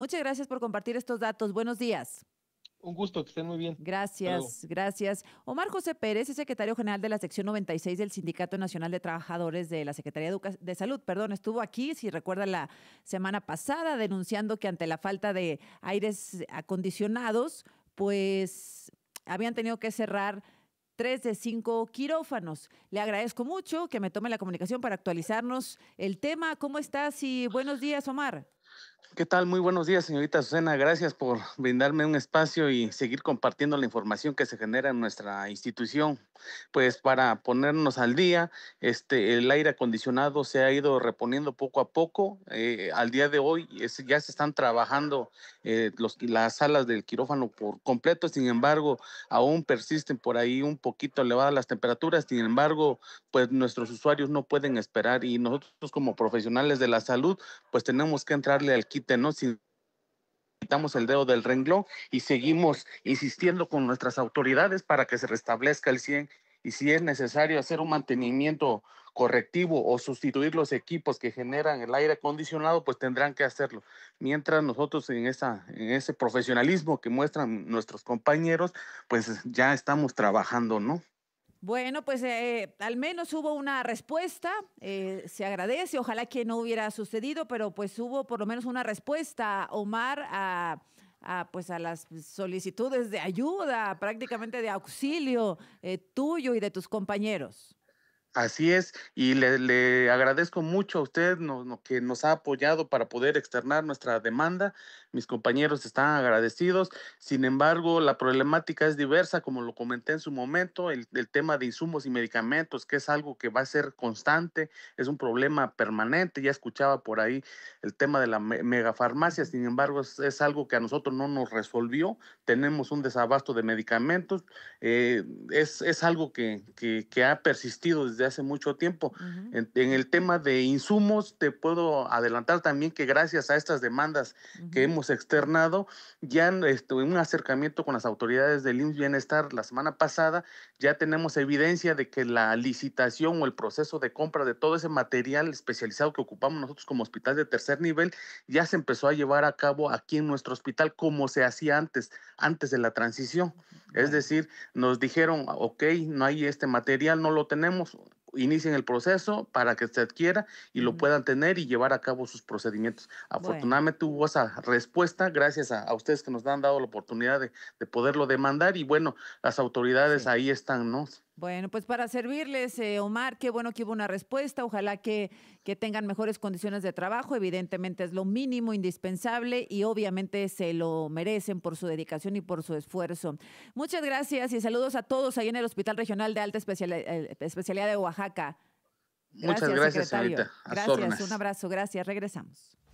Muchas gracias por compartir estos datos. Buenos días. Un gusto, que estén muy bien. Gracias, gracias. Omar José Pérez es secretario general de la sección 96 del Sindicato Nacional de Trabajadores de la Secretaría de, de Salud. Perdón, estuvo aquí, si recuerda, la semana pasada denunciando que ante la falta de aires acondicionados, pues habían tenido que cerrar tres de cinco quirófanos. Le agradezco mucho que me tome la comunicación para actualizarnos el tema. ¿Cómo estás? Y buenos días, Omar. ¿Qué tal? Muy buenos días, señorita Susana. Gracias por brindarme un espacio y seguir compartiendo la información que se genera en nuestra institución. Pues para ponernos al día, este, el aire acondicionado se ha ido reponiendo poco a poco. Eh, al día de hoy es, ya se están trabajando eh, los, las salas del quirófano por completo. Sin embargo, aún persisten por ahí un poquito elevadas las temperaturas. Sin embargo, pues nuestros usuarios no pueden esperar y nosotros como profesionales de la salud, pues tenemos que entrarle al quirófano ¿no? quitamos el dedo del renglón y seguimos insistiendo con nuestras autoridades para que se restablezca el 100 y si es necesario hacer un mantenimiento correctivo o sustituir los equipos que generan el aire acondicionado, pues tendrán que hacerlo. Mientras nosotros en, esa, en ese profesionalismo que muestran nuestros compañeros, pues ya estamos trabajando, ¿no? Bueno, pues eh, al menos hubo una respuesta, eh, se agradece, ojalá que no hubiera sucedido, pero pues hubo por lo menos una respuesta, Omar, a, pues a las solicitudes de ayuda, prácticamente de auxilio eh, tuyo y de tus compañeros. Así es, y le, agradezco mucho a usted que nos ha apoyado para poder externar nuestra demanda. Mis compañeros están agradecidos. Sin embargo, la problemática es diversa, como lo comenté en su momento, el, tema de insumos y medicamentos, que es algo que va a ser constante, es un problema permanente. Ya escuchaba por ahí el tema de la megafarmacia, sin embargo, es, algo que a nosotros no nos resolvió. Tenemos un desabasto de medicamentos, eh, es, algo que, que ha persistido desde desde hace mucho tiempo. en, el tema de insumos, te puedo adelantar también que gracias a estas demandas que hemos externado, ya en este, un acercamiento con las autoridades del IMSS Bienestar la semana pasada, ya tenemos evidencia de que la licitación o el proceso de compra de todo ese material especializado que ocupamos nosotros como hospital de tercer nivel ya se empezó a llevar a cabo aquí en nuestro hospital como se hacía antes, antes de la transición. Es decir, nos dijeron, ok, no hay este material, no lo tenemos, inicien el proceso para que se adquiera y lo puedan tener y llevar a cabo sus procedimientos. Afortunadamente hubo esa respuesta gracias a, ustedes que nos han dado la oportunidad de, poderlo demandar y bueno, las autoridades ahí están, ¿no? Bueno, pues para servirles, eh, Omar, qué bueno que hubo una respuesta. Ojalá que, tengan mejores condiciones de trabajo. Evidentemente es lo mínimo, indispensable y obviamente se lo merecen por su dedicación y por su esfuerzo. Muchas gracias y saludos a todos ahí en el Hospital Regional de Alta eh, Especialidad, de Oaxaca. Muchas gracias, secretario. gracias, un abrazo, gracias. Regresamos.